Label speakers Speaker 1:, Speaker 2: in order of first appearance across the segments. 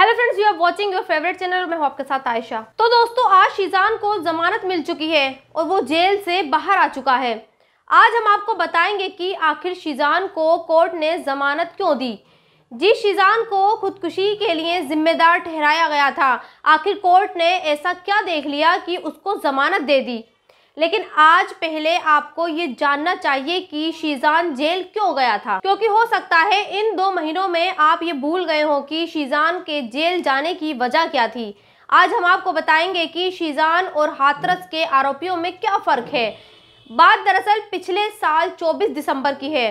Speaker 1: hello friends you are watching your favourite channel मैं हूं आपके साथ आयशा तो दोस्तों आज शीजान को जमानत मिल चुकी है और वो जेल से बाहर आ चुका है आज हम आपको बताएंगे कि आखिर शीजान को कोर्ट ने जमानत क्यों दी जी शीजान को खुदकुशी के लिए जिम्मेदार ठहराया गया था आखिर कोर्ट ने ऐसा क्या देख लिया कि उसको जमानत दे दी लेकिन आज पहले आपको ये जानना चाहिए कि शीजान जेल क्यों गया था क्योंकि हो सकता है इन दो महीनों में आप ये भूल गए हो कि शीजान के जेल जाने की वजह क्या थी आज हम आपको बताएंगे कि शीजान और हाथरस के आरोपियों में क्या फ़र्क है बात दरअसल पिछले साल 24 दिसंबर की है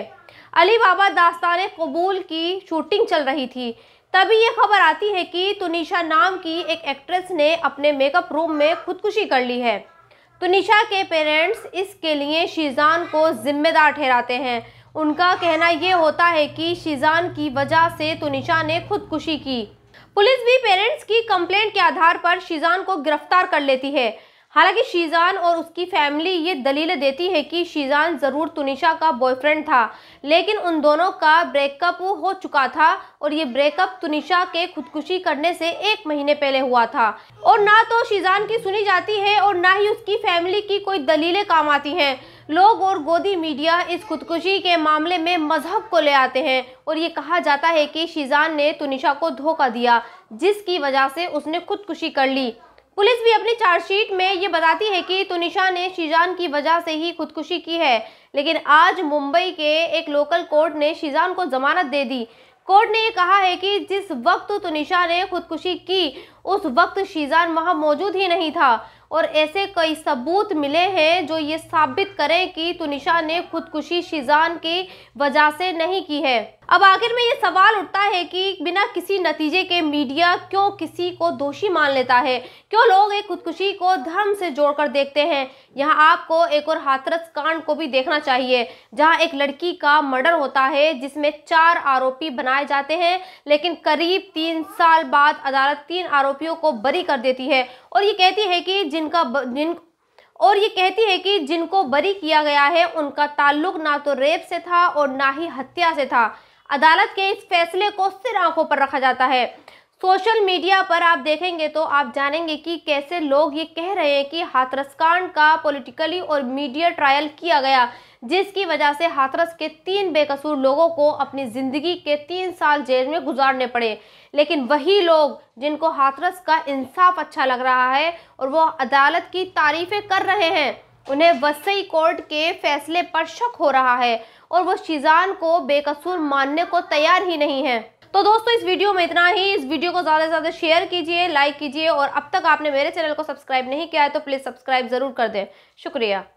Speaker 1: अली बाबा दास्तान कबूल की शूटिंग चल रही थी तभी ये खबर आती है कि तुनिशा नाम की एक एक्ट्रेस ने अपने मेकअप रूम में खुदकुशी कर ली है तो निशा के पेरेंट्स इसके लिए शीजान को जिम्मेदार ठहराते हैं उनका कहना ये होता है कि शीजान की वजह से तुनिशा तो ने खुदकुशी की पुलिस भी पेरेंट्स की कंप्लेंट के आधार पर शीजान को गिरफ्तार कर लेती है हालांकि शीजान और उसकी फैमिली ये दलील देती है कि शीजान ज़रूर तुनिशा का बॉयफ्रेंड था लेकिन उन दोनों का ब्रेकअप हो चुका था और ये ब्रेकअप तुनिशा के खुदकुशी करने से एक महीने पहले हुआ था और ना तो शीजान की सुनी जाती है और ना ही उसकी फैमिली की कोई दलीलें काम आती हैं लोग और गोदी मीडिया इस खुदकुशी के मामले में मजहब को ले आते हैं और ये कहा जाता है कि शीजान ने तुनिशा को धोखा दिया जिसकी वजह से उसने खुदकुशी कर ली पुलिस भी अपनी चार्जशीट में ये बताती है कि तुनिशा ने शीजान की वजह से ही खुदकुशी की है लेकिन आज मुंबई के एक लोकल कोर्ट ने शीजान को जमानत दे दी कोर्ट ने कहा है कि जिस वक्त तुनिशा ने खुदकुशी की उस वक्त शीजान वहाँ मौजूद ही नहीं था और ऐसे कई सबूत मिले हैं जो ये साबित करें कि तुनिशा ने खुदकुशी शीजान की वजह से नहीं की है अब आखिर में ये सवाल उठता है कि बिना किसी नतीजे के मीडिया क्यों किसी को दोषी मान लेता है क्यों लोग एक खुदकुशी को धर्म से जोड़कर देखते हैं यहाँ आपको एक और हाथरस कांड को भी देखना चाहिए जहाँ एक लड़की का मर्डर होता है जिसमें चार आरोपी बनाए जाते हैं लेकिन करीब तीन साल बाद अदालत तीन आरोपियों को बरी कर देती है और ये कहती है कि जिनका जिन और ये कहती है कि जिनको बरी किया गया है उनका ताल्लुक ना तो रेप से था और ना ही हत्या से था अदालत के इस फैसले को सिर आंखों पर रखा जाता है सोशल मीडिया पर आप देखेंगे तो आप जानेंगे कि कैसे लोग ये कह रहे हैं कि हाथरस कांड का पॉलिटिकली और मीडिया ट्रायल किया गया जिसकी वजह से हाथरस के तीन बेकसूर लोगों को अपनी ज़िंदगी के तीन साल जेल में गुजारने पड़े लेकिन वही लोग जिनको हाथरस का इंसाफ अच्छा लग रहा है और वो अदालत की तारीफ़ें कर रहे हैं उन्हें वसई कोर्ट के फैसले पर शक हो रहा है और वो शीजान को बेकसूर मानने को तैयार ही नहीं है तो दोस्तों इस वीडियो में इतना ही इस वीडियो को ज़्यादा से ज़्यादा शेयर कीजिए लाइक कीजिए और अब तक आपने मेरे चैनल को सब्सक्राइब नहीं किया है तो प्लीज़ सब्सक्राइब ज़रूर कर दें शुक्रिया